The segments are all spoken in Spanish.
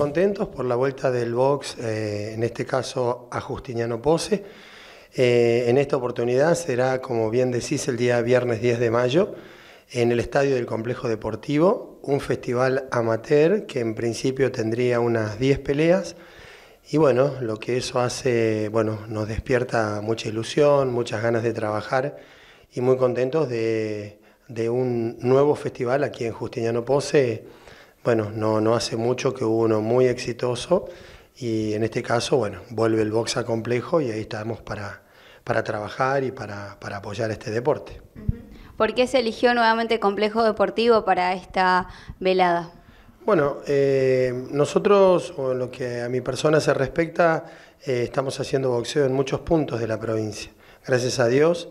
Contentos por la vuelta del box, eh, en este caso a Justiniano Pose. Eh, en esta oportunidad será, como bien decís, el día viernes 10 de mayo en el estadio del Complejo Deportivo, un festival amateur que en principio tendría unas 10 peleas. Y bueno, lo que eso hace, bueno, nos despierta mucha ilusión, muchas ganas de trabajar y muy contentos de, de un nuevo festival aquí en Justiniano Pose bueno, no, hace mucho que hubo uno muy exitoso y en este caso, bueno, vuelve el box a complejo y ahí estamos para, para trabajar y para, apoyar este deporte. ¿Por qué se eligió nuevamente complejo deportivo para esta velada? Bueno, eh, nosotros, o lo que a mi persona se respecta, eh, estamos haciendo boxeo en muchos puntos de la provincia. Gracias a Dios,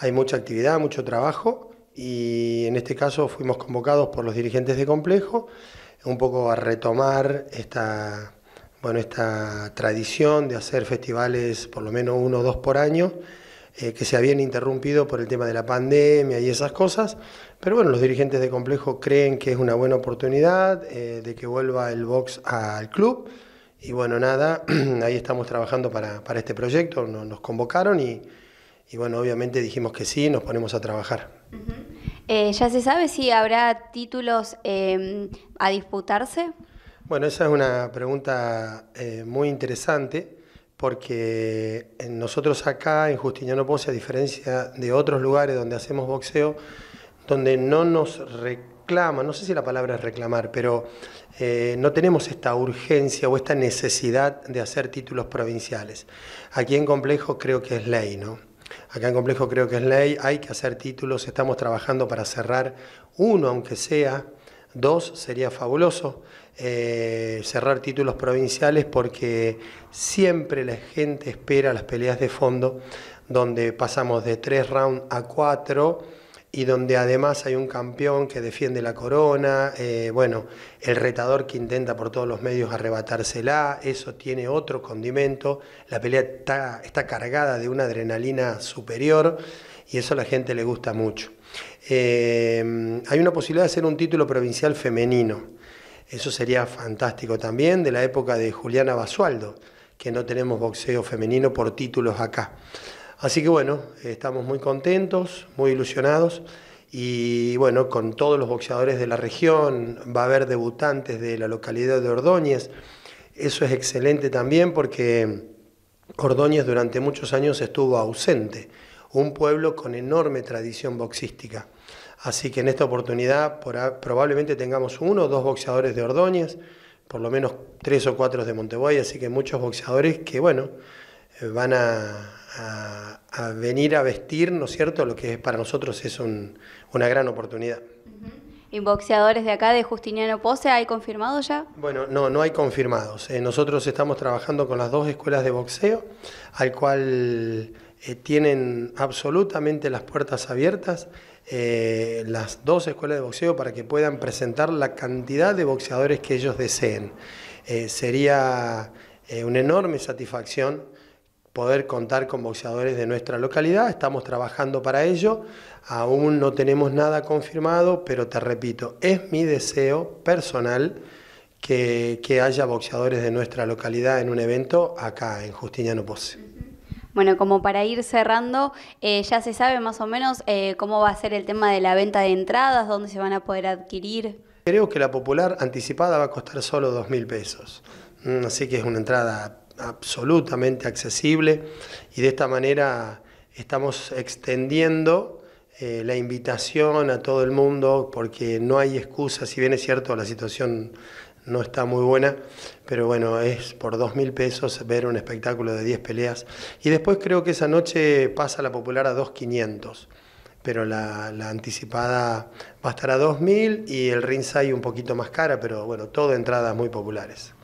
hay mucha actividad, mucho trabajo y en este caso fuimos convocados por los dirigentes de complejo un poco a retomar esta, bueno, esta tradición de hacer festivales por lo menos uno o dos por año eh, que se habían interrumpido por el tema de la pandemia y esas cosas. Pero bueno, los dirigentes de complejo creen que es una buena oportunidad eh, de que vuelva el box al club. Y bueno, nada, ahí estamos trabajando para, este proyecto, nos convocaron y, y bueno, obviamente dijimos que sí, nos ponemos a trabajar. Eh, ¿Ya se sabe si habrá títulos em, a disputarse? Bueno, esa es una pregunta eh, muy interesante porque eh, nosotros acá en Justiniano Pose, a diferencia de otros lugares donde hacemos boxeo, donde no nos reclama, no sé si la palabra es reclamar, pero no tenemos esta urgencia o esta necesidad de hacer títulos provinciales. Aquí en Complejo creo que es ley, ¿no? Acá en Complejo creo que es ley, hay que hacer títulos, estamos trabajando para cerrar uno, aunque sea dos, sería fabuloso eh, cerrar títulos provinciales porque siempre la gente espera las peleas de fondo, donde pasamos de tres rounds a cuatro y donde además hay un campeón que defiende la corona, eh, bueno, el retador que intenta por todos los medios arrebatársela, eso tiene otro condimento, la pelea está, cargada de una adrenalina superior y eso a la gente le gusta mucho. Eh, hay una posibilidad de hacer un título provincial femenino, eso sería fantástico también, de la época de Juliana Basualdo, que no tenemos boxeo femenino por títulos acá. Así que bueno, estamos muy contentos, muy ilusionados y bueno, con todos los boxeadores de la región, va a haber debutantes de la localidad de Ordóñez. Eso es excelente también porque Ordóñez durante muchos años estuvo ausente, un pueblo con enorme tradición boxística. Así que en esta oportunidad probablemente tengamos uno o dos boxeadores de Ordóñez, por lo menos tres o cuatro de Montevideo, así que muchos boxeadores que, bueno, van a, venir a vestir, ¿no es cierto?, lo que para nosotros es una gran oportunidad. ¿Y boxeadores de acá, de Justiniano Pose, hay confirmados ya? Bueno, no, no hay confirmados. Eh, nosotros estamos trabajando con las dos escuelas de boxeo, al cual eh, tienen absolutamente las puertas abiertas, eh, las dos escuelas de boxeo, para que puedan presentar la cantidad de boxeadores que ellos deseen. sería una enorme satisfacción poder contar con boxeadores de nuestra localidad, estamos trabajando para ello, aún no tenemos nada confirmado, pero te repito, es mi deseo personal que, haya boxeadores de nuestra localidad en un evento acá en Justiniano Pose. Bueno, como para ir cerrando, eh, ya se sabe más o menos eh, cómo va a ser el tema de la venta de entradas, dónde se van a poder adquirir. Creo que la popular anticipada va a costar solo dos mil pesos, mm, así que es una entrada absolutamente accesible y de esta manera estamos extendiendo eh, la invitación a todo el mundo porque no hay excusa, si bien es cierto la situación no está muy buena, pero bueno, es por dos mil pesos ver un espectáculo de 10 peleas. Y después creo que esa noche pasa la popular a 2.500, pero la, anticipada va a estar a 2.000 y el ringside un poquito más cara, pero bueno, todo entradas muy populares.